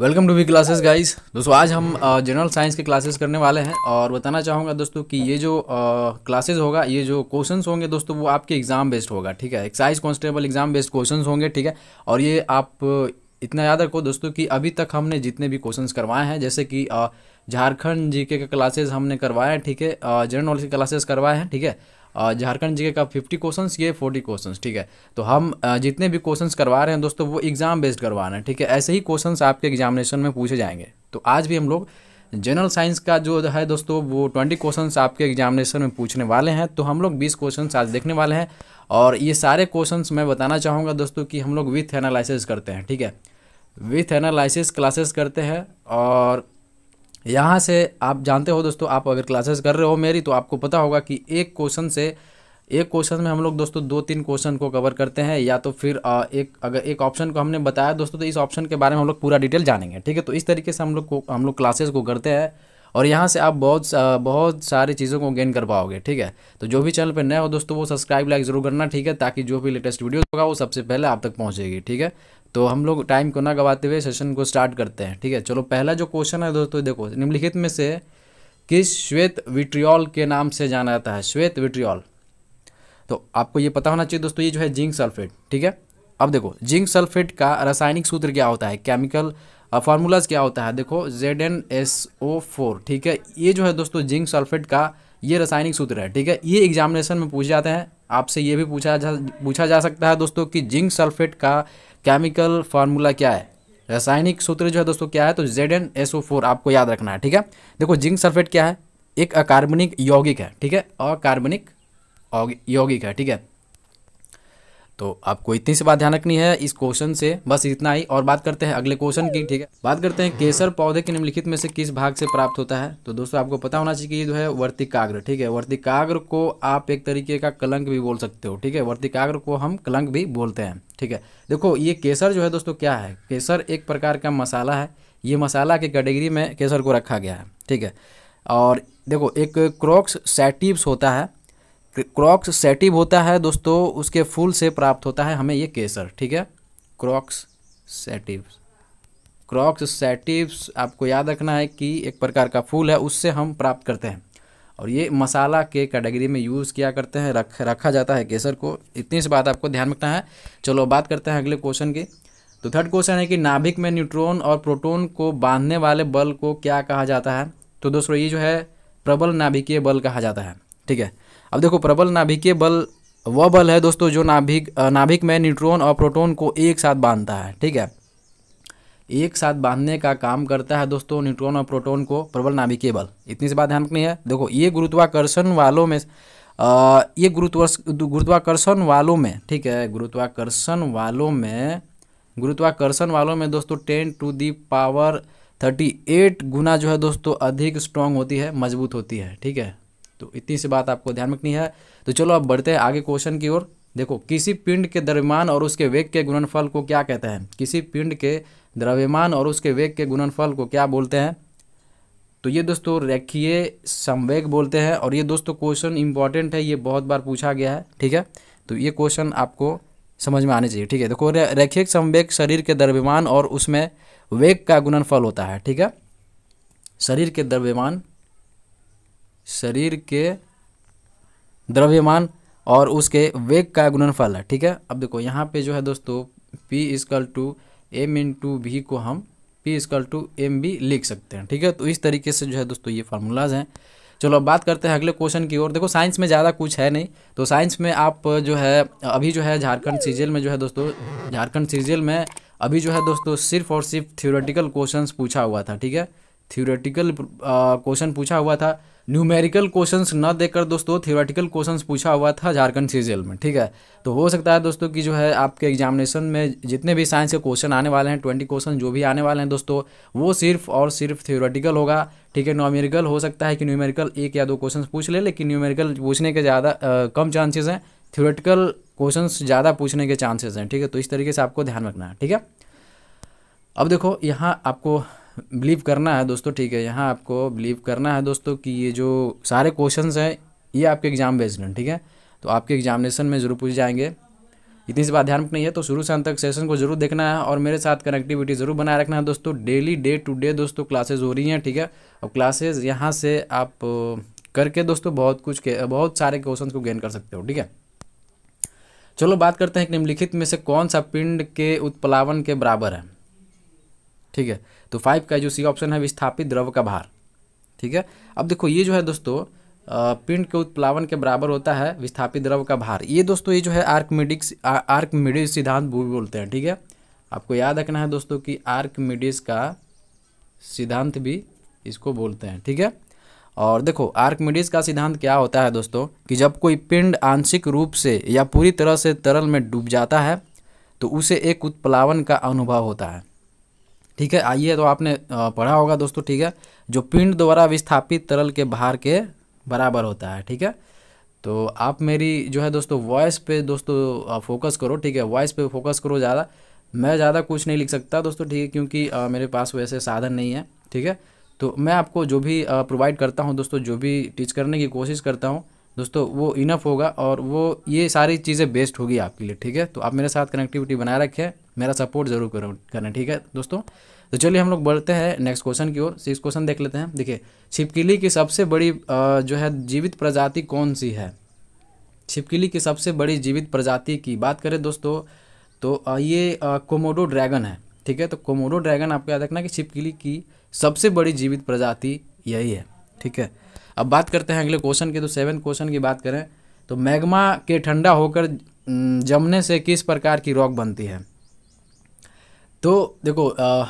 welcome to V classes guys दोस्तों आज हम जनरल साइंस के क्लासेस करने वाले हैं और बताना चाहूँगा दोस्तों कि ये जो क्लासेस होगा ये जो क्वेश्चंस होंगे दोस्तों वो आपके एग्ज़ाम बेस्ड होगा ठीक है excise constable exam based questions होंगे ठीक है और ये आप इतना याद रखो दोस्तों कि अभी तक हमने जितने भी क्वेश्चन करवाए हैं जैसे कि झारखंड जी के क्लासेज हमने करवाए हैं ठीक है जनरल नॉलेज के क्लासेज करवाए हैं ठीक है झारखंड जी का फिफ्टी क्वेश्चन ये फोर्टी क्वेश्चन ठीक है तो हम जितने भी क्वेश्चन करवा रहे हैं दोस्तों वो एग्ज़ाम बेस्ड करवा रहे हैं ठीक है ऐसे ही क्वेश्चन आपके एग्जामिनेशन में पूछे जाएंगे तो आज भी हम लोग जनरल साइंस का जो है दोस्तों वो ट्वेंटी क्वेश्चन आपके एग्जामिनेशन में पूछने वाले हैं तो हम लोग बीस क्वेश्चन आज देखने वाले हैं और ये सारे क्वेश्चन मैं बताना चाहूँगा दोस्तों कि हम लोग विथ एनालिसिस करते हैं ठीक है विथ एनालिसिस क्लासेस करते हैं और यहाँ से आप जानते हो दोस्तों आप अगर क्लासेस कर रहे हो मेरी तो आपको पता होगा कि एक क्वेश्चन से एक क्वेश्चन में हम लोग दोस्तों दो तीन क्वेश्चन को कवर करते हैं या तो फिर एक अगर एक ऑप्शन को हमने बताया दोस्तों तो इस ऑप्शन के बारे में हम लोग पूरा डिटेल जानेंगे ठीक है तो इस तरीके से हम लोग को हम लोग क्लासेस को करते हैं और यहाँ से आप बहुत बहुत सारी चीज़ों को गेन कर पाओगे ठीक है तो जो भी चैनल पर नया हो दोस्तों वो सब्सक्राइब लाइक ज़रूर करना ठीक है ताकि जो भी लेटेस्ट वीडियो होगा वो सबसे पहले आप तक पहुँचेगी ठीक है तो हम लोग टाइम को ना गवाते हुए सेशन को स्टार्ट करते हैं ठीक है चलो पहला जो क्वेश्चन है दोस्तों देखो निम्नलिखित में से किस श्वेत विट्रियॉल के नाम से जाना जाता है श्वेत विट्रियॉल तो आपको ये पता होना चाहिए दोस्तों ये जो है जिंक सल्फेट ठीक है अब देखो जिंक सल्फेट का रासायनिक सूत्र क्या होता है केमिकल फार्मूलाज क्या होता है देखो Z N S O four ठीक है ये जो है दोस्तों जिंक सल्फेट का ये रासायनिक सूत्र है ठीक है ये एग्जामिनेशन में पूछ जाते हैं आपसे ये भी पूछा जा पूछा जा सकता है दोस्तों कि जिंक सल्फेट का केमिकल फार्मूला क्या है रासायनिक सूत्र जो है दोस्तों क्या है तो Z N S O four आपको याद रखना है ठीक है देखो जिंक सल्फेट क्या है एक अकार्बनिक यौगिक है ठीक है अकार्बनिक यौगिक है ठीक है तो आपको इतनी सी बात ध्यान रखनी है इस क्वेश्चन से बस इतना ही और बात करते हैं अगले क्वेश्चन की ठीक है बात करते हैं केसर पौधे के निम्नलिखित में से किस भाग से प्राप्त होता है तो दोस्तों आपको पता होना चाहिए कि ये जो है वर्तिकाग्र ठीक है वर्तिकाग्र को आप एक तरीके का कलंक भी बोल सकते हो ठीक है वर्तिकाग्र को हम कलंक भी बोलते हैं ठीक है देखो ये केसर जो है दोस्तों क्या है केसर एक प्रकार का मसाला है ये मसाला के कैटेगरी में केसर को रखा गया है ठीक है और देखो एक क्रॉक्स सैटिप्स होता है क्रॉक्स सेटिव होता है दोस्तों उसके फूल से प्राप्त होता है हमें ये केसर ठीक है क्रॉक्स सेटिव क्रॉक्स सेटिव्स आपको याद रखना है कि एक प्रकार का फूल है उससे हम प्राप्त करते हैं और ये मसाला के कैटेगरी में यूज़ किया करते हैं रख रखा जाता है केसर को इतनी सी बात आपको ध्यान रखना है चलो बात करते हैं अगले क्वेश्चन की तो थर्ड क्वेश्चन है कि नाभिक में न्यूट्रॉन और प्रोटॉन को बांधने वाले बल को क्या कहा जाता है तो दोस्तों ये जो है प्रबल नाभिकीय बल कहा जाता है ठीक है अब देखो प्रबल नाभिकीय बल वह बल है दोस्तों जो नाभिक नाभिक में न्यूट्रॉन और प्रोटॉन को एक साथ बांधता है ठीक है एक साथ बांधने का काम करता है दोस्तों न्यूट्रॉन और प्रोटॉन को प्रबल नाभिकीय बल इतनी सी बात ध्यान रखनी है देखो ये गुरुत्वाकर्षण वालों में आ, ये गुरुत्वर्ष गुरुत्वाकर्षण वालों में ठीक है गुरुत्वाकर्षण वालों में गुरुत्वाकर्षण वालों में दोस्तों ten to the power thirty eight गुना जो है दोस्तों अधिक स्ट्रांग होती है मजबूत होती है ठीक है तो इतनी सी बात आपको ध्यान रखनी है तो चलो अब बढ़ते हैं आगे क्वेश्चन की ओर देखो किसी पिंड के द्रव्यमान और उसके वेग के गुणनफल को क्या कहते हैं किसी पिंड के द्रव्यमान और उसके वेग के गुणनफल को क्या बोलते हैं तो ये दोस्तों रेखीय संवेग बोलते हैं और ये दोस्तों क्वेश्चन इंपॉर्टेंट है ये बहुत बार पूछा गया है ठीक है तो ये क्वेश्चन आपको समझ में आने चाहिए ठीक है देखो रेखीय संवेग शरीर के द्रव्यमान और उसमें वेग का गुणनफल होता है ठीक है शरीर के द्रव्यमान शरीर के द्रव्यमान और उसके वेग का गुणनफल है ठीक है अब देखो यहाँ पे जो है दोस्तों P equal to M into भी को हम P equal to M B लिख सकते हैं ठीक है तो इस तरीके से जो है दोस्तों ये फार्मूलाज हैं चलो अब बात करते हैं अगले क्वेश्चन की ओर देखो साइंस में ज़्यादा कुछ है नहीं तो साइंस में आप जो है अभी जो है झारखंड सीजीएल में जो है दोस्तों झारखंड सीजीएल में अभी जो है दोस्तों सिर्फ और सिर्फ थ्योरेटिकल क्वेश्चंस पूछा हुआ था ठीक है थियोरेटिकल क्वेश्चन पूछा हुआ था न्यूमेरिकल क्वेश्चंस ना देकर दोस्तों थियोरेटिकल क्वेश्चंस पूछा हुआ था झारखंड सीजीएल में ठीक है तो हो सकता है दोस्तों कि जो है आपके एग्जामिनेशन में जितने भी साइंस के क्वेश्चन आने वाले हैं ट्वेंटी क्वेश्चन जो भी आने वाले हैं दोस्तों वो सिर्फ और सिर्फ थियोरेटिकल होगा ठीक है न्यूमेरिकल हो सकता है कि न्यूमेरिकल एक या दो क्वेश्चन पूछ ले, लेकिन न्यूमेरिकल पूछने के ज़्यादा कम चांसेज हैं थियोरेटिकल क्वेश्चन ज़्यादा पूछने के चांसेज हैं ठीक है तो इस तरीके से आपको ध्यान रखना है ठीक है अब देखो यहाँ आपको बिलीव करना है दोस्तों ठीक है यहाँ आपको बिलीव करना है दोस्तों कि ये जो सारे क्वेश्चन हैं ये आपके एग्ज़ाम बेस्ड हैं ठीक है तो आपके एग्जामिनेशन में ज़रूर पूछ जाएंगे इतनी सी बात ध्यान नहीं है तो शुरू से अंत तक सेशन को जरूर देखना है और मेरे साथ कनेक्टिविटी ज़रूर बनाए रखना है दोस्तों डेली डे टू डे दोस्तों क्लासेज हो रही हैं ठीक है और क्लासेज यहाँ से आप करके दोस्तों बहुत कुछ के बहुत सारे क्वेश्चन को गेन कर सकते हो ठीक है चलो बात करते हैं कि निम्नलिखित में से कौन सा पिंड के उत्प्लावन के बराबर है ठीक है तो फाइव का जो सी ऑप्शन है विस्थापित द्रव का भार ठीक है अब देखो ये जो है दोस्तों पिंड के उत्प्लावन के बराबर होता है विस्थापित द्रव का भार ये दोस्तों ये जो है आर्कमिडिक्स आर्कमिडिस सिद्धांत भी बोलते हैं ठीक है आपको याद रखना है दोस्तों कि आर्कमिडिस का सिद्धांत भी इसको बोलते हैं ठीक है और देखो आर्कमिडिस का सिद्धांत क्या होता है दोस्तों कि जब कोई पिंड आंशिक रूप से या पूरी तरह से तरल में डूब जाता है तो उसे एक उत्प्लावन का अनुभव होता है ठीक है आइए तो आपने पढ़ा होगा दोस्तों ठीक है जो पिंड द्वारा विस्थापित तरल के भार के बराबर होता है ठीक है तो आप मेरी जो है दोस्तों वॉइस पे दोस्तों फोकस करो ठीक है वॉइस पे फोकस करो ज़्यादा मैं ज़्यादा कुछ नहीं लिख सकता दोस्तों ठीक है क्योंकि आ, मेरे पास वैसे साधन नहीं है ठीक है तो मैं आपको जो भी प्रोवाइड करता हूँ दोस्तों जो भी टीच करने की कोशिश करता हूँ दोस्तों वो इनफ होगा और वो ये सारी चीज़ें बेस्ट होगी आपके लिए ठीक है तो आप मेरे साथ कनेक्टिविटी बनाए रखें मेरा सपोर्ट ज़रूर करो करें ठीक है दोस्तों तो चलिए हम लोग बढ़ते हैं नेक्स्ट क्वेश्चन की ओर सिक्स क्वेश्चन देख लेते हैं देखिए छिपकली की सबसे बड़ी जो है जीवित प्रजाति कौन सी है छिपकली की सबसे बड़ी जीवित प्रजाति की बात करें दोस्तों तो ये कोमोडो ड्रैगन है ठीक है तो कोमोडो ड्रैगन आपको याद रखना कि छिपकली की सबसे बड़ी जीवित प्रजाति यही है ठीक है अब बात करते हैं अगले क्वेश्चन की तो सेवन क्वेश्चन की बात करें तो मैग्मा के ठंडा होकर जमने से किस प्रकार की रॉक बनती है तो देखो आ,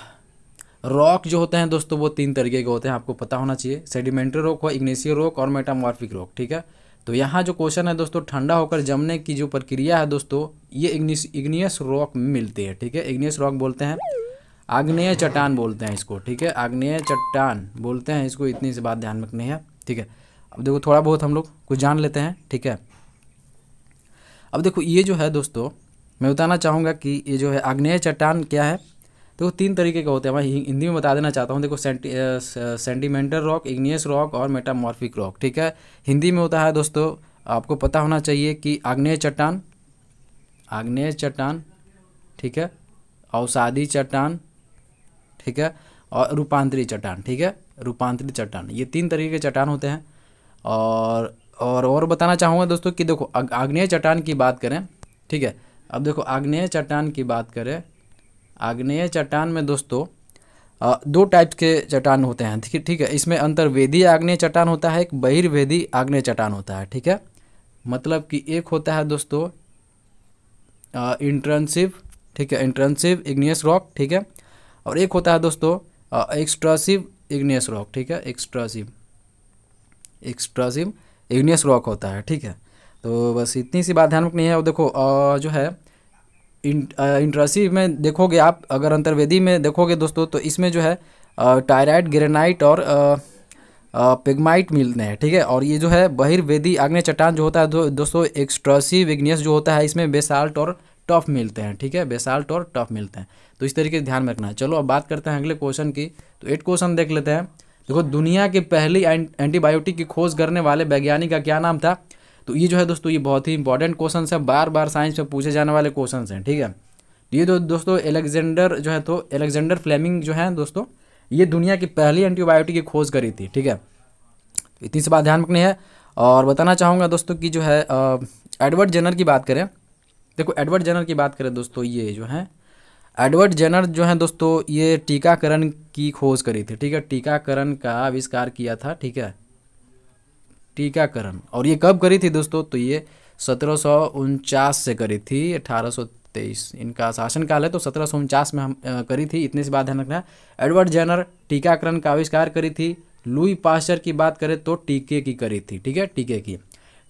रॉक जो होते हैं दोस्तों वो तीन तरीके के होते हैं आपको पता होना चाहिए सेडिमेंट्री रॉक हुआ इग्नेशियर रॉक और मेटामॉर्फिक रॉक ठीक है तो यहाँ जो क्वेश्चन है दोस्तों ठंडा होकर जमने की जो प्रक्रिया है दोस्तों ये इग्निस इग्नियस रॉक में मिलती है ठीक है इग्नियस रॉक बोलते हैं आग्नेय चट्टान बोलते हैं इसको ठीक है आग्नेय चट्टान बोलते हैं इसको इतनी सी बात ध्यान रखनी है ठीक है अब देखो थोड़ा बहुत हम लोग कुछ जान लेते हैं ठीक है अब देखो ये जो है दोस्तों मैं बताना चाहूँगा कि ये जो है आग्नेय चट्टान क्या है देखो तो तीन तरीके के होते हैं मैं हिंदी में बता देना चाहता हूँ देखो सेंटी, सेंटिमेंटल रॉक इग्नियस रॉक और मेटामॉर्फिक रॉक ठीक है हिंदी में होता है दोस्तों आपको पता होना चाहिए कि आग्नेय चट्टान आग्नेय चट्टान ठीक है औसादी चट्टान ठीक है और रूपांतरी चट्टान ठीक है रूपांतरी चट्टान ये तीन तरीके के चट्टान होते हैं और और और बताना चाहूँगा दोस्तों कि देखो आग्नेय चट्टान की बात करें ठीक है अब देखो आग्नेय चट्टान की बात करें आग्नेय चट्टान में दोस्तों दो टाइप के चट्टान होते हैं ठीक ठीक है इसमें अंतर्वेदी आग्नेय चट्टान होता है एक बहिर्वेदी आग्नेय चट्टान होता है ठीक है मतलब कि एक होता है दोस्तों इंट्रंसिव ठीक है इंट्रेंसिव इग्नियस रॉक ठीक है और एक होता है दोस्तों एक्सट्रासिव इग्नियस रॉक ठीक है एक्सट्रासिव एक्सट्रासिव इग्नियस रॉक होता है ठीक है तो बस इतनी सी बात ध्यान रखनी है और देखो आ, जो है इंट्रासी में देखोगे आप अगर अंतर्वेदी में देखोगे दोस्तों तो इसमें जो है टायराइड ग्रेनाइट और पिगमाइट मिलते हैं ठीक है और ये जो है बहिर्वेदी आग्नेय चट्टान जो होता है दो, दोस्तों एक्सट्रसी विग्नियस जो होता है इसमें बेसाल्ट और टफ मिलते हैं ठीक है बेसाल्ट और टफ मिलते हैं तो इस तरीके से ध्यान में रखना है चलो अब बात करते हैं अगले क्वेश्चन की तो एट क्वेश्चन देख लेते हैं देखो दुनिया की पहली एंटीबायोटिक की खोज करने वाले वैज्ञानिक का क्या नाम था तो ये जो है दोस्तों ये बहुत ही इंपॉर्टेंट क्वेश्चन है बार बार साइंस में पूछे जाने वाले क्वेश्चन हैं ठीक है तो ये दोस्तों एलेक्जेंडर जो है तो एलेक्जेंडर फ्लेमिंग जो है दोस्तों ये दुनिया की पहली एंटीबायोटिक की खोज करी थी ठीक है तो इतनी सी बात ध्यान रखनी है और बताना चाहूँगा दोस्तों कि जो है एडवर्ड जेनर की बात करें देखो एडवर्ड जेनर की बात करें दोस्तों ये जो है एडवर्ड जेनर जो है दोस्तों ये टीकाकरण की खोज करी थी ठीक है टीकाकरण का आविष्कार किया था ठीक है टीकाकरण और ये कब करी थी दोस्तों तो ये सत्रह से करी थी अठारह तेईस इनका शासनकाल है तो सत्रह में हम आ, करी थी इतने से बात ध्यान रखना एडवर्ड जेनर टीकाकरण का आविष्कार करी थी लुई पास्चर की बात करें तो टीके की करी थी ठीक है टीके की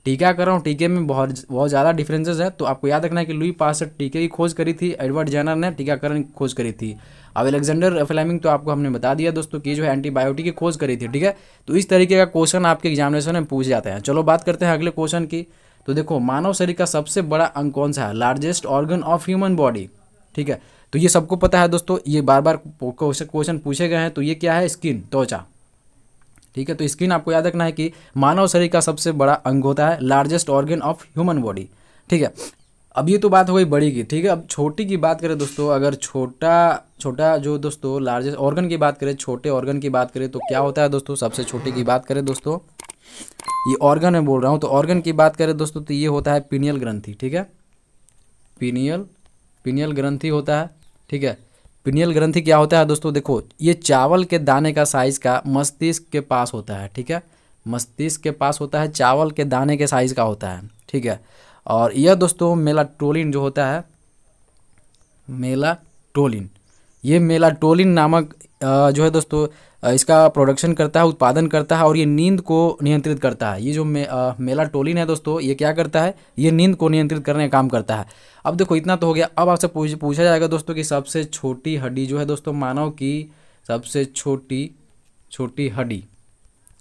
टीकाकरण और टीके में बहुत बहुत ज़्यादा डिफरेंसेस है तो आपको याद रखना है कि लुई पास टीके की खोज करी थी एडवर्ड जेनर ने टीकाकरण की खोज करी थी अब एलेक्जेंडर फ्लेमिंग तो आपको हमने बता दिया दोस्तों कि जो है एंटीबायोटिक की खोज करी थी ठीक है तो इस तरीके का क्वेश्चन आपके एग्जामिनेशन में पूछ जाते हैं चलो बात करते हैं अगले क्वेश्चन की तो देखो मानव शरीर का सबसे बड़ा अंग कौन सा है largest organ of human body ठीक है तो ये सबको पता है दोस्तों ये बार बार क्वेश्चन पूछे गए हैं तो ये क्या है स्किन त्वचा ठीक है तो स्किन आपको याद रखना है कि मानव शरीर का सबसे बड़ा अंग होता है largest organ of human body ठीक है अब ये तो बात हो गई बड़ी की ठीक है अब छोटी की बात करें दोस्तों अगर छोटा छोटा जो दोस्तों लार्जेस्ट ऑर्गन की बात करें छोटे ऑर्गन की बात करें तो क्या होता है दोस्तों सबसे छोटी की बात करें दोस्तों ये ऑर्गन में बोल रहा हूँ तो ऑर्गन की बात करें दोस्तों तो ये होता है पीनियल ग्रंथी ठीक है पीनियल पीनियल ग्रंथी होता है ठीक है पिनियल ग्रंथि क्या होता है दोस्तों देखो ये चावल के दाने का साइज का मस्तिष्क के पास होता है ठीक है मस्तिष्क के पास होता है चावल के दाने के साइज का होता है ठीक है और यह दोस्तों मेलाटोलिन जो होता है मेलाटोलिन ये मेला टोलिन नामक जो है दोस्तों इसका प्रोडक्शन करता है उत्पादन करता है और ये नींद को नियंत्रित करता है ये जो मे, आ, मेला टोलिन है दोस्तों ये क्या करता है ये नींद को नियंत्रित करने का काम करता है अब देखो इतना तो हो गया अब आपसे पूछ, पूछा जाएगा दोस्तों कि सबसे छोटी हड्डी जो है दोस्तों मानव की सबसे छोटी छोटी हड्डी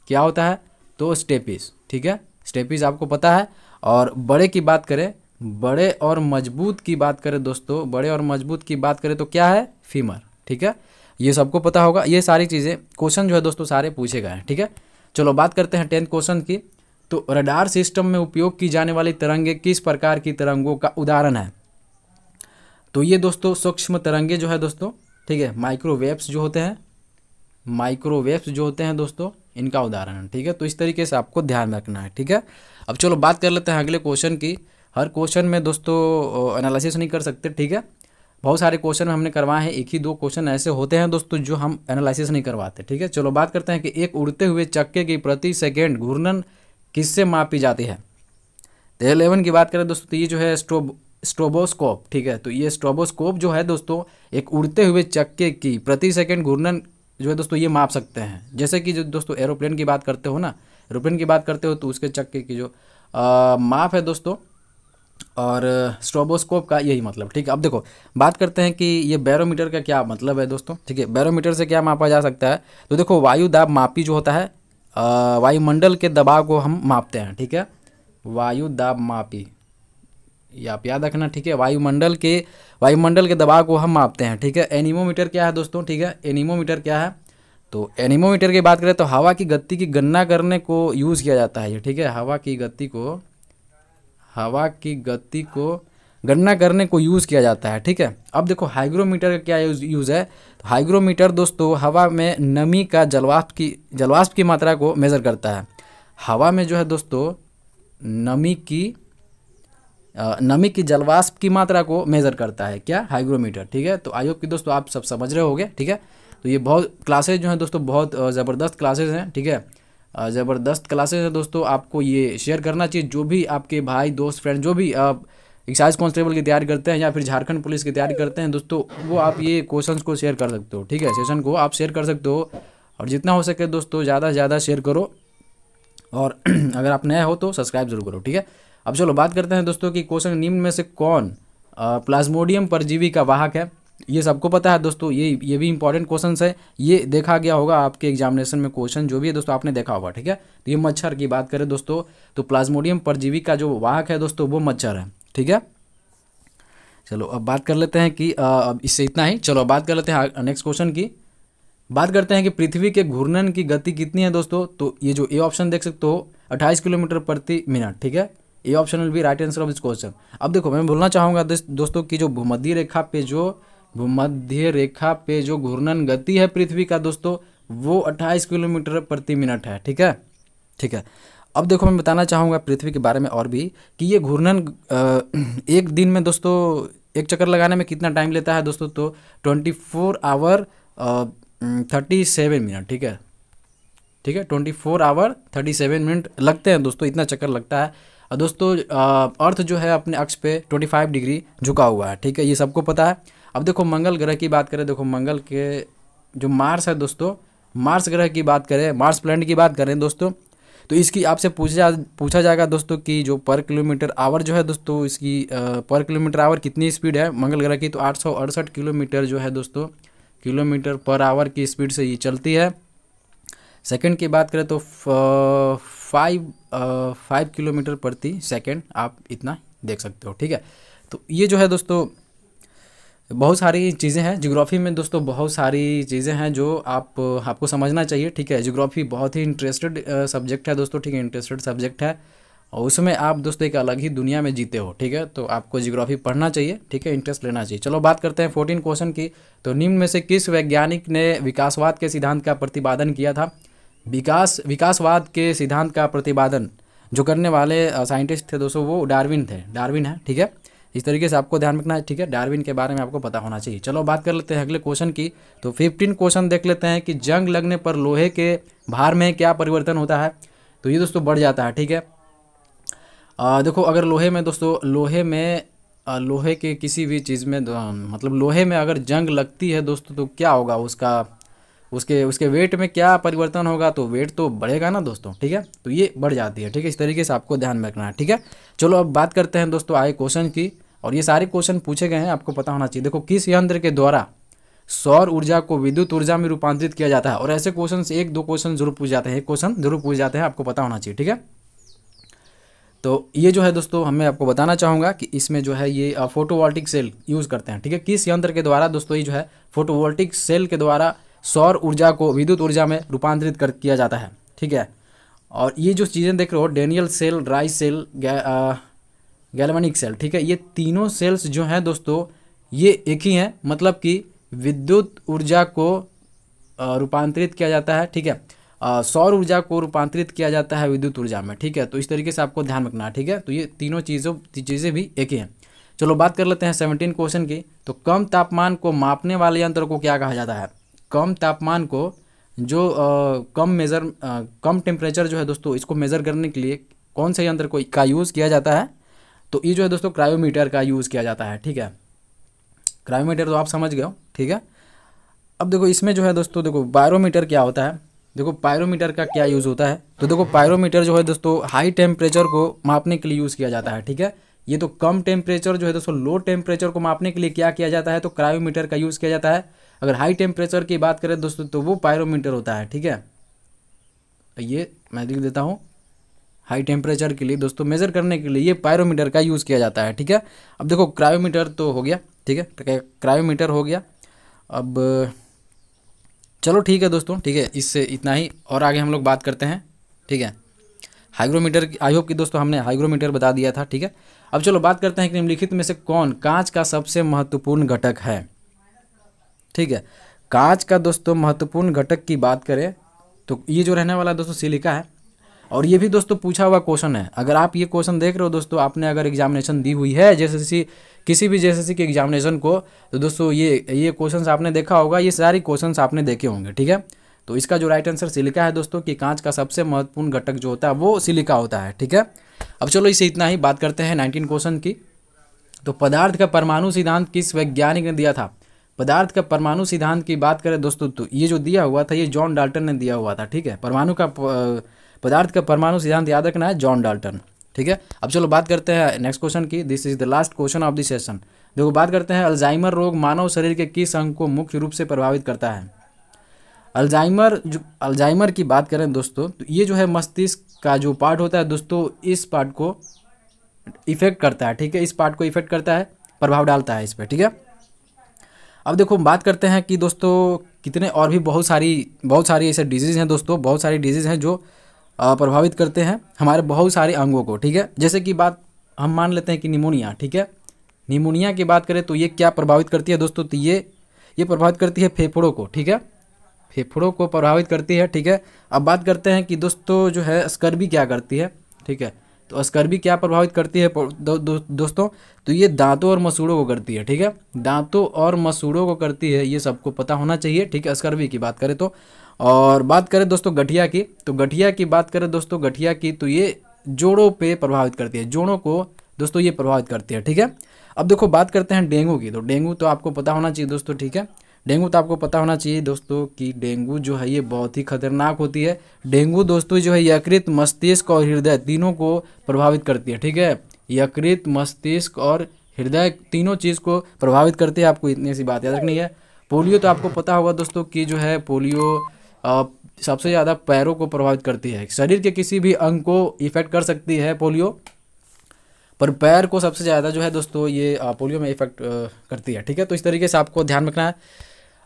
क्या होता है तो स्टेपिस ठीक है स्टेपिस आपको पता है और बड़े की बात करें बड़े और मजबूत की बात करें दोस्तों बड़े और मजबूत की बात करें तो क्या है फीमर ठीक है ये सबको पता होगा ये सारी चीज़ें क्वेश्चन जो है दोस्तों सारे पूछे गए हैं ठीक है चलो बात करते हैं टेंथ क्वेश्चन की तो रडार सिस्टम में उपयोग की जाने वाली तरंगे किस प्रकार की तरंगों का उदाहरण है तो ये दोस्तों सूक्ष्म तरंगे जो है दोस्तों ठीक है माइक्रोवेव्स जो होते हैं माइक्रोवेव्स जो होते हैं दोस्तों इनका उदाहरण है ठीक है तो इस तरीके से आपको ध्यान रखना है ठीक है अब चलो बात कर लेते हैं अगले क्वेश्चन की हर क्वेश्चन में दोस्तों एनालिसिस नहीं कर सकते ठीक है बहुत सारे क्वेश्चन हमने करवाए हैं एक ही दो क्वेश्चन ऐसे होते हैं दोस्तों जो हम एनालिसिस नहीं करवाते ठीक है चलो बात करते हैं कि एक उड़ते हुए चक्के की प्रति सेकेंड घूर्णन किससे मापी जाती है तो एलेवन की बात करें दोस्तों तो ये जो है स्टोब स्ट्रोबोस्कोप ठीक है तो ये स्ट्रोबोस्कोप जो है दोस्तों एक उड़ते हुए चक्के की प्रति सेकेंड घूर्णन जो है दोस्तों ये माप सकते हैं जैसे कि जो दोस्तों एरोप्लेन की बात करते हो ना एरोप्लेन की बात करते हो तो उसके चक्के की जो आ, माप है दोस्तों और स्ट्रोबोस्कोप का यही मतलब ठीक है अब देखो बात करते हैं कि ये बैरोमीटर का क्या मतलब है दोस्तों ठीक है बैरोमीटर से क्या मापा जा सकता है तो देखो वायु दाब मापी जो होता है वायुमंडल के दबाव को हम मापते हैं ठीक है वायु दाब मापी ये आप याद रखना ठीक है वायुमंडल के वायुमंडल के दबाव को हम मापते हैं ठीक है एनिमोमीटर क्या है दोस्तों ठीक है एनिमोमीटर क्या है तो एनिमोमीटर की बात करें तो हवा की गति की गणना करने को यूज़ किया जाता है ये ठीक है हवा की गति को हवा की गति को गणना करने को यूज़ किया जाता है ठीक है अब देखो हाइग्रोमीटर का क्या यूज़ यूज़ है तो हाइग्रोमीटर दोस्तों हवा में नमी का जलवाष्प की जलवाष्प की मात्रा को मेज़र करता है हवा में जो है दोस्तों नमी की नमी की जलवाष्प की मात्रा को मेज़र करता है क्या हाइग्रोमीटर ठीक है तो आयोग की दोस्तों आप सब समझ रहे होगे ठीक है तो ये बहुत क्लासेज जो हैं दोस्तों बहुत ज़बरदस्त क्लासेज हैं ठीक है ज़बरदस्त क्लासेस है दोस्तों आपको ये शेयर करना चाहिए जो भी आपके भाई दोस्त फ्रेंड जो भी आप एक्साइज कॉन्स्टेबल की तैयारी करते हैं या फिर झारखंड पुलिस की तैयारी करते हैं दोस्तों वो आप ये क्वेश्चंस को शेयर कर सकते हो ठीक है सेशन को आप शेयर कर सकते हो और जितना हो सके दोस्तों ज़्यादा से ज़्यादा शेयर करो और अगर आप नए हो तो सब्सक्राइब जरूर करो ठीक है अब चलो बात करते हैं दोस्तों कि क्वेश्चन निम्न में से कौन प्लाज्मोडियम परजीवी का वाहक है ये सबको पता है दोस्तों ये ये भी इंपॉर्टेंट क्वेश्चन है ये देखा गया होगा आपके एग्जामिनेशन में क्वेश्चन जो भी है दोस्तों आपने देखा होगा ठीक है तो ये मच्छर की बात करें दोस्तों तो प्लाज्मोडियम परजीवी का जो वाहक है दोस्तों वो मच्छर है ठीक है चलो अब बात कर लेते हैं कि अब इससे इतना ही चलो बात कर लेते हैं नेक्स्ट क्वेश्चन की बात करते हैं कि पृथ्वी के घूर्णन की गति कितनी है दोस्तों तो ये जो ए ऑप्शन देख सकते हो अट्ठाईस किलोमीटर प्रति मिनट ठीक है A option will be right answer of this question अब देखो मैं बोलना चाहूँगा दोस्तों कि जो भूमध्य रेखा पे जो भूमध्य रेखा पे जो घूर्णन गति है पृथ्वी का दोस्तों वो 28 किलोमीटर प्रति मिनट है ठीक है ठीक है अब देखो मैं बताना चाहूँगा पृथ्वी के बारे में और भी कि ये घूर्णन एक दिन में दोस्तों एक चक्कर लगाने में कितना टाइम लेता है दोस्तों तो twenty four hour thirty seven minute ठीक है ठीक है twenty four hour thirty seven minute लगते हैं दोस्तों इतना चक्कर लगता है और दोस्तों अर्थ जो है अपने अक्ष पे ट्वेंटी फाइव डिग्री झुका हुआ है ठीक है ये सबको पता है अब देखो मंगल ग्रह की बात करें देखो मंगल के जो मार्स है दोस्तों मार्स ग्रह की बात करें मार्स प्लैनेट की बात करें दोस्तों तो इसकी आपसे पूछा जा, पूछा जाएगा दोस्तों कि जो पर किलोमीटर आवर जो है दोस्तों इसकी पर किलोमीटर आवर कितनी स्पीड है मंगल ग्रह की तो आठ किलोमीटर जो है दोस्तों किलोमीटर पर आवर की स्पीड से ये चलती है सेकंड की बात करें तो फाइव फाइव किलोमीटर प्रति सेकंड आप इतना देख सकते हो ठीक है तो ये जो है दोस्तों बहुत सारी चीज़ें हैं जोग्राफ़ी में दोस्तों बहुत सारी चीज़ें हैं जो आप आपको समझना चाहिए ठीक है जोग्राफ़ी बहुत ही इंटरेस्टेड सब्जेक्ट है दोस्तों ठीक है इंटरेस्टेड सब्जेक्ट है और उसमें आप दोस्तों एक अलग ही दुनिया में जीते हो ठीक है तो आपको जियोग्राफी पढ़ना चाहिए ठीक है इंटरेस्ट लेना चाहिए चलो बात करते हैं फोर्टीन क्वेश्चन की तो निम्न में से किस वैज्ञानिक ने विकासवाद के सिद्धांत का प्रतिपादन किया था विकास विकासवाद के सिद्धांत का प्रतिपादन जो करने वाले साइंटिस्ट थे दोस्तों वो डार्विन थे डार्विन है ठीक है इस तरीके से आपको ध्यान रखना है ठीक है डार्विन के बारे में आपको पता होना चाहिए चलो बात कर लेते हैं अगले क्वेश्चन की तो फिफ्टीन क्वेश्चन देख लेते हैं कि जंग लगने पर लोहे के भार में क्या परिवर्तन होता है तो ये दोस्तों बढ़ जाता है ठीक है देखो अगर लोहे में दोस्तों लोहे में लोहे के किसी भी चीज़ में मतलब लोहे में अगर जंग लगती है दोस्तों तो क्या होगा उसका उसके उसके वेट में क्या परिवर्तन होगा तो वेट तो बढ़ेगा ना दोस्तों ठीक है तो ये बढ़ जाती है ठीक है इस तरीके से आपको ध्यान में रखना है ठीक है चलो अब बात करते हैं दोस्तों आए क्वेश्चन की और ये सारे क्वेश्चन पूछे गए हैं आपको पता होना चाहिए देखो किस यंत्र के द्वारा सौर ऊर्जा को विद्युत ऊर्जा में रूपांतरित किया जाता है और ऐसे क्वेश्चन एक दो क्वेश्चन जरूर पूछ जाते हैं एक क्वेश्चन जरूर पूछ जाते हैं आपको पता होना चाहिए ठीक है तो ये जो है दोस्तों हमें आपको बताना चाहूँगा कि इसमें जो है ये फोटोवोल्टिक सेल यूज़ करते हैं ठीक है किस यंत्र के द्वारा दोस्तों ये जो है फोटोवोल्टिक सेल के द्वारा सौर ऊर्जा को विद्युत ऊर्जा में रूपांतरित कर किया जाता है ठीक है और ये जो चीज़ें देख रहे हो Daniell cell dry cell galvanic cell ठीक है ये तीनों सेल्स जो हैं दोस्तों ये एक ही हैं मतलब कि विद्युत ऊर्जा को रूपांतरित किया जाता है ठीक है सौर ऊर्जा को रूपांतरित किया जाता है विद्युत ऊर्जा में ठीक है तो इस तरीके से आपको ध्यान रखना है ठीक है तो ये तीनों चीज़ों चीज़ें भी एक ही हैं चलो बात कर लेते हैं सेवनटीन क्वेश्चन की तो कम तापमान को मापने वाले यंत्र को क्या कहा जाता है कम तापमान को जो आ, कम मेज़र कम टेम्परेचर जो है दोस्तों इसको मेज़र करने के लिए कौन से यंत्र को का यूज़ किया जाता है तो ये जो है दोस्तों क्रायोमीटर का यूज़ किया जाता है ठीक है क्रायोमीटर तो आप समझ गए हो ठीक है अब देखो इसमें जो है दोस्तों देखो बायरोमीटर क्या होता है देखो पायरोमीटर का क्या यूज़ होता है तो देखो पायरोमीटर जो है दोस्तों हाई टेम्परेचर को मापने के लिए यूज़ किया जाता है ठीक है ये तो कम टेम्परेचर जो है दोस्तों लो टेम्परेचर को मापने के लिए क्या किया जाता है तो क्रायोमीटर का यूज़ किया जाता है अगर हाई टेम्परेचर की बात करें दोस्तों तो वो पायरोमीटर होता है ठीक है ये मैं लिख देता हूँ हाई टेम्परेचर के लिए दोस्तों मेजर करने के लिए ये पायरोमीटर का यूज़ किया जाता है ठीक है अब देखो क्रायोमीटर तो हो गया ठीक है क्रायोमीटर हो गया अब चलो ठीक है दोस्तों ठीक है इससे इतना ही और आगे हम लोग बात करते हैं ठीक है हाइग्रोमीटर आई होप कि दोस्तों हमने हाइग्रोमीटर बता दिया था ठीक है अब चलो बात करते हैं कि निम्नलिखित में से कौन कांच का सबसे महत्वपूर्ण घटक है ठीक है कांच का दोस्तों महत्वपूर्ण घटक की बात करें तो ये जो रहने वाला दोस्तों सिलिका है और ये भी दोस्तों पूछा हुआ क्वेश्चन है अगर आप ये क्वेश्चन देख रहे हो दोस्तों आपने अगर एग्जामिनेशन दी हुई है जैसे किसी भी जैसे के एग्जामिनेशन को तो दोस्तों ये ये क्वेश्चन आपने देखा होगा ये सारी क्वेश्चन आपने देखे होंगे ठीक है तो इसका जो राइट आंसर सिलिका है दोस्तों कि कांच का सबसे महत्वपूर्ण घटक जो होता है वो सिलिका होता है ठीक है अब चलो इसे इतना ही बात करते हैं नाइनटीन क्वेश्चन की तो पदार्थ का परमाणु सिद्धांत किस वैज्ञानिक ने दिया था पदार्थ का परमाणु सिद्धांत की बात करें दोस्तों तो ये जो दिया हुआ था ये जॉन डाल्टन ने दिया हुआ था ठीक है परमाणु का पदार्थ का परमाणु सिद्धांत याद रखना है जॉन डाल्टन ठीक है अब चलो बात करते हैं नेक्स्ट क्वेश्चन की this is the last question of this session देखो बात करते हैं अल्जाइमर रोग मानव शरीर के किस अंग को मुख्य रूप से प्रभावित करता है अल्जाइमर जो अल्जाइमर की बात करें दोस्तों तो ये जो है मस्तिष्क का जो पार्ट होता है दोस्तों इस पार्ट को इफेक्ट करता है ठीक है इस पार्ट को इफेक्ट करता है प्रभाव डालता है इस पर ठीक है अब देखो हम बात करते हैं कि दोस्तों कितने और भी बहुत सारी बहुत सारी ऐसे डिजीज़ हैं दोस्तों बहुत सारी डिजीज़ हैं जो प्रभावित करते हैं हमारे बहुत सारे अंगों को ठीक है जैसे कि बात हम मान लेते हैं कि निमोनिया ठीक है निमोनिया की बात करें तो ये क्या प्रभावित करती है दोस्तों तो ये ये प्रभावित करती है फेफड़ों को ठीक है फेफड़ों को प्रभावित करती है ठीक है अब बात करते हैं कि दोस्तों जो है स्कर्बी क्या करती है ठीक है तो अस्कर्बी क्या प्रभावित करती है दो, दो, दोस्तों तो ये दांतों और मसूड़ों को करती है ठीक है दांतों और मसूड़ों को करती है ये सबको पता होना चाहिए ठीक है अस्कर्बी की बात करें तो और बात करें दोस्तों गठिया की तो गठिया की बात करें दोस्तों गठिया की तो ये जोड़ों पे प्रभावित करती है जोड़ों को दोस्तों ये प्रभावित करती है ठीक है अब देखो बात करते हैं डेंगू की तो डेंगू तो आपको पता होना चाहिए दोस्तों ठीक है डेंगू तो आपको पता होना चाहिए दोस्तों कि डेंगू जो है ये बहुत ही खतरनाक होती है डेंगू दोस्तों जो है यकृत मस्तिष्क और हृदय तीनों को प्रभावित करती है ठीक है यकृत मस्तिष्क और हृदय तीनों चीज़ को प्रभावित करती है आपको इतनी सी बात याद रखनी है पोलियो तो आपको पता होगा दोस्तों कि जो है पोलियो सबसे ज़्यादा पैरों को प्रभावित करती है शरीर के किसी भी अंग को इफेक्ट कर सकती है पोलियो पर पैर को सबसे ज़्यादा जो है दोस्तों ये पोलियो में इफेक्ट करती है ठीक है तो इस तरीके से आपको ध्यान रखना है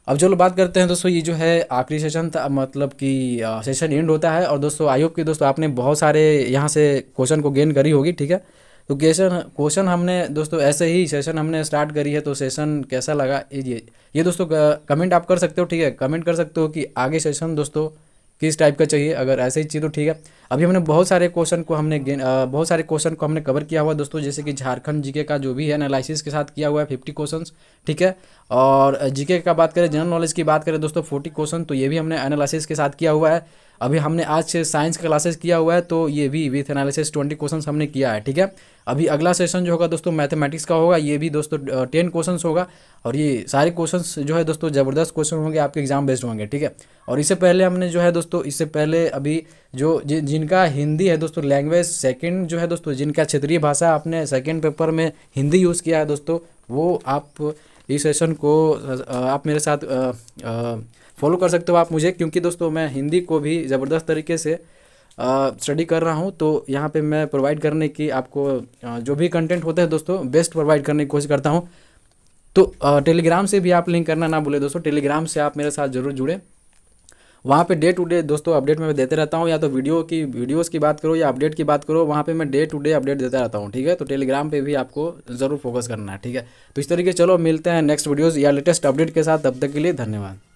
अब जो लोग बात करते हैं दोस्तों ये जो है आखिरी सेशन था मतलब कि सेशन एंड होता है और दोस्तों आई होप कि दोस्तों आपने बहुत सारे यहाँ से क्वेश्चन को गेन करी होगी ठीक है तो क्वेश्चन क्वेश्चन हमने दोस्तों ऐसे ही सेशन हमने स्टार्ट करी है तो सेशन कैसा लगा ये ये दोस्तों कमेंट आप कर सकते हो ठीक है कमेंट कर सकते हो कि आगे सेशन दोस्तों किस टाइप का चाहिए अगर ऐसे ही चाहिए तो ठीक है अभी हमने बहुत सारे क्वेश्चन को हमने बहुत सारे क्वेश्चन को हमने कवर किया हुआ दोस्तों जैसे कि झारखंड जीके का जो भी है एनालिसिस के साथ किया हुआ है फिफ्टी क्वेश्चन ठीक है और जीके का बात करें जनरल नॉलेज की बात करें दोस्तों फोर्टी क्वेश्चन तो ये भी हमने एनालिसिस के साथ किया हुआ है अभी हमने आज से साइंस का क्लासेस किया हुआ है तो ये भी विथ एनालिसिस ट्वेंटी क्वेश्चन हमने किया है ठीक है अभी अगला सेशन जो होगा दोस्तों मैथमेटिक्स का होगा ये भी दोस्तों टेन क्वेश्चन होगा और ये सारे क्वेश्चन जो है दोस्तों ज़बरदस्त क्वेश्चन होंगे आपके एग्जाम बेस्ड होंगे ठीक है और इससे पहले हमने जो है दोस्तों इससे पहले अभी जो जिनका हिंदी है दोस्तों लैंग्वेज सेकेंड जो है दोस्तों जिनका क्षेत्रीय भाषा आपने सेकेंड पेपर में हिंदी यूज़ किया है दोस्तों वो आप इस सेशन को आप मेरे साथ फॉलो कर सकते हो आप मुझे क्योंकि दोस्तों मैं हिंदी को भी ज़बरदस्त तरीके से स्टडी कर रहा हूँ तो यहाँ पे मैं प्रोवाइड करने की आपको जो भी कंटेंट होता है दोस्तों बेस्ट प्रोवाइड करने की कोशिश करता हूँ तो टेलीग्राम से भी आप लिंक करना ना भूले दोस्तों टेलीग्राम से आप मेरे साथ ज़रूर जुड़े वहाँ पे डे टू डे दोस्तों अपडेट मैं देते रहता हूँ या तो वीडियो की वीडियोस की बात करो या अपडेट की बात करो वहाँ पे मैं डे टू डे अपडेट देता रहता हूँ ठीक है तो टेलीग्राम पे भी आपको ज़रूर फोकस करना है ठीक है तो इस तरीके चलो मिलते हैं नेक्स्ट वीडियोज़ या लेटेस्ट अपडेट के साथ तब तक के लिए धन्यवाद